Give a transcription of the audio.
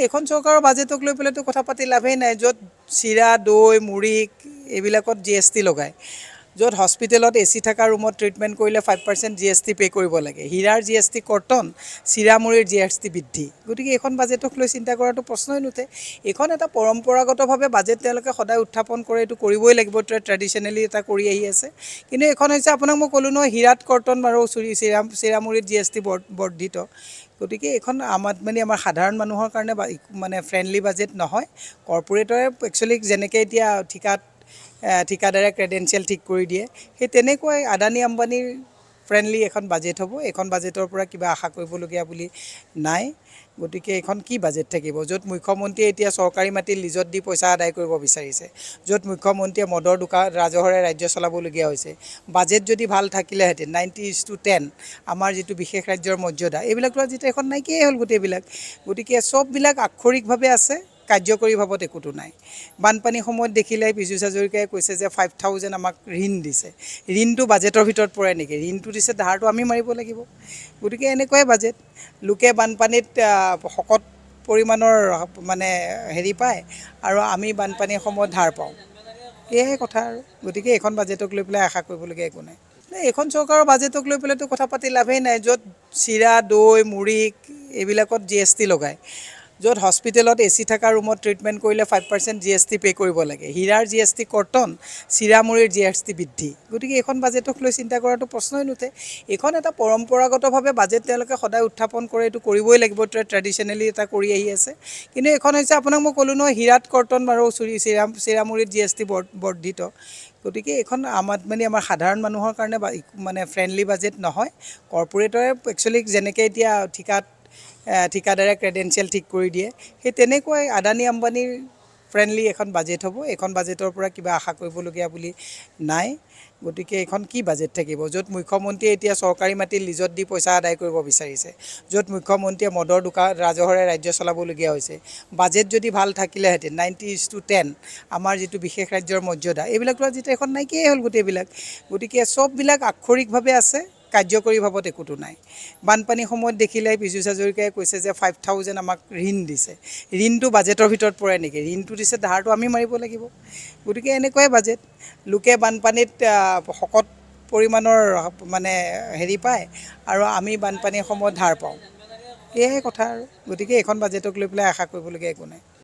এইখন চৰকাৰৰ বাজেটক লৈ পেলাইতো কথা পাতি লাভেই নাই য'ত চিৰা দৈ মুড়ি এইবিলাকত জি এছ টি লগায় য'ত হস্পিটেলত এ চি থকা ৰুমত ট্ৰিটমেণ্ট কৰিলে five percent G S T pay' কৰিব লাগে হীৰাৰ জি এছ টি কৰ্তন চিৰামুৰিৰ জি এছ টি বৃদ্ধি গতিকে এইখন বাজেটক লৈ চিন্তা কৰাটো প্ৰশ্নই নুঠে এইখন এটা পৰম্পৰাগতভাৱে বাজেট তেওঁলোকে সদায় উত্থাপন কৰে এইটো কৰিবই লাগিব ট্ৰেডিশ্যনেলি এটা কৰি আহি আছে কিন্তু এইখন হৈছে আপোনাক মই ক'লোঁ নহয় হীৰাত কৰ্তন আৰু চিৰাম চিৰামুৰিত জি এছ টি বৰ্ধিত গতিকে এইখন আমাৰ মানে আমাৰ সাধাৰণ মানুহৰ কাৰণে মানে ফ্ৰেণ্ডলি বাজেট নহয় কৰ্পৰেটৰে একচুৱেলি যেনেকৈ এতিয়া ঠিকাত ঠিকাদাৰে ক্ৰেডেঞ্চিয়েল ঠিক কৰি দিয়ে সেই তেনেকুৱাই আদানী আম্বানীৰ ফ্ৰেণ্ডলি এখন বাজেট হ'ব এইখন বাজেটৰ পৰা কিবা আশা কৰিবলগীয়া বুলি নাই গতিকে এইখন কি বাজেট থাকিব য'ত মুখ্যমন্ত্ৰীয়ে এতিয়া চৰকাৰী মাটি লিজত দি পইচা আদায় কৰিব বিচাৰিছে য'ত মুখ্যমন্ত্ৰীয়ে মদৰ দোকান ৰাজহৰে ৰাজ্য চলাবলগীয়া হৈছে বাজেট যদি ভাল থাকিলেহেঁতেন নাইণ্টি ইজ টু টেন আমাৰ যিটো বিশেষ ৰাজ্যৰ মৰ্যাদা এইবিলাকতো ল'ৰা এখন নাইকিয়াই হ'ল গোটেইবিলাক গতিকে চববিলাক আক্ষৰিকভাৱে আছে কাৰ্যকৰী ভাৱত একোতো নাই বানপানীৰ সময়ত দেখিলে পিজু হাজৰিকাই কৈছে যে ফাইভ থাউজেণ্ড আমাক ঋণ দিছে ঋণটো বাজেটৰ ভিতৰত পৰে নেকি ঋণটো দিছে ধাৰটো আমি মাৰিব লাগিব গতিকে এনেকুৱাই বাজেট লোকে বানপানীত শকত পৰিমাণৰ মানে হেৰি পায় আৰু আমি বানপানীৰ সময়ত ধাৰ পাওঁ এয়াই কথা আৰু গতিকে এইখন বাজেটক লৈ পেলাই আশা কৰিবলগীয়া একো নাই এইখন চৰকাৰৰ বাজেটক লৈ পেলাইতো কথা পাতি লাভেই নাই য'ত চিৰা দৈ মুড়ি এইবিলাকত জি এছ টি লগায় য'ত হস্পিটেলত এ চি থকা ৰুমত ট্ৰিটমেণ্ট কৰিলে five percent G S T pay' কৰিব লাগে হীৰাৰ জি এছ টি কৰ্তন চিৰামুৰিৰ জি এছ টি বৃদ্ধি গতিকে এইখন বাজেটক লৈ চিন্তা কৰাটো প্ৰশ্নই নুঠে এইখন এটা পৰম্পৰাগতভাৱে বাজেট তেওঁলোকে সদায় উত্থাপন কৰে এইটো কৰিবই লাগিব ট্ৰেডিশ্যনেলি এটা কৰি আহি আছে কিন্তু এইখন হৈছে আপোনাক মই ক'লোঁ নহয় হীৰাত কৰ্তন আৰু চুৰি চিৰাম চিৰামুৰিত জি এছ টি বৰ্ধিত গতিকে এইখন আমাৰ মানে আমাৰ সাধাৰণ মানুহৰ কাৰণে মানে ফ্ৰেণ্ডলি বাজেট নহয় কৰ্পৰেটৰে একচুৱেলি যেনেকৈ এতিয়া ঠিকাত ঠিকাদাৰে ক্ৰেডেঞ্চিয়েল ঠিক কৰি দিয়ে সেই তেনেকুৱাই আদানী আম্বানীৰ ফ্ৰেণ্ডলি এখন বাজেট হ'ব এইখন বাজেটৰ পৰা কিবা আশা কৰিবলগীয়া বুলি নাই গতিকে এইখন কি বাজেট থাকিব য'ত মুখ্যমন্ত্ৰীয়ে এতিয়া চৰকাৰী মাটি লিজত দি পইচা আদায় কৰিব বিচাৰিছে য'ত মুখ্যমন্ত্ৰীয়ে মদৰ দোকান ৰাজহৰে ৰাজ্য চলাবলগীয়া হৈছে বাজেট যদি ভাল থাকিলেহেঁতেন নাইণ্টি ইজ টু টেন আমাৰ যিটো বিশেষ ৰাজ্যৰ মৰ্যাদা এইবিলাকতো যেতিয়া এখন নাইকিয়াই হ'ল গোটেইবিলাক গতিকে চববিলাক আক্ষৰিকভাৱে আছে কাৰ্যকৰী ভাৱত একোতো নাই বানপানীৰ সময়ত দেখিলে পীযুষ হাজৰিকাই কৈছে যে ফাইভ থাউজেণ্ড আমাক ঋণ দিছে ঋণটো বাজেটৰ ভিতৰত পৰে নেকি ঋণটো দিছে ধাৰটো আমি মাৰিব লাগিব গতিকে এনেকুৱাই বাজেট লোকে বানপানীত শকত পৰিমাণৰ মানে হেৰি পায় আৰু আমি বানপানীৰ সময়ত ধাৰ পাওঁ এয়াই কথা আৰু গতিকে এইখন বাজেটক লৈ পেলাই আশা কৰিবলগীয়া একো নাই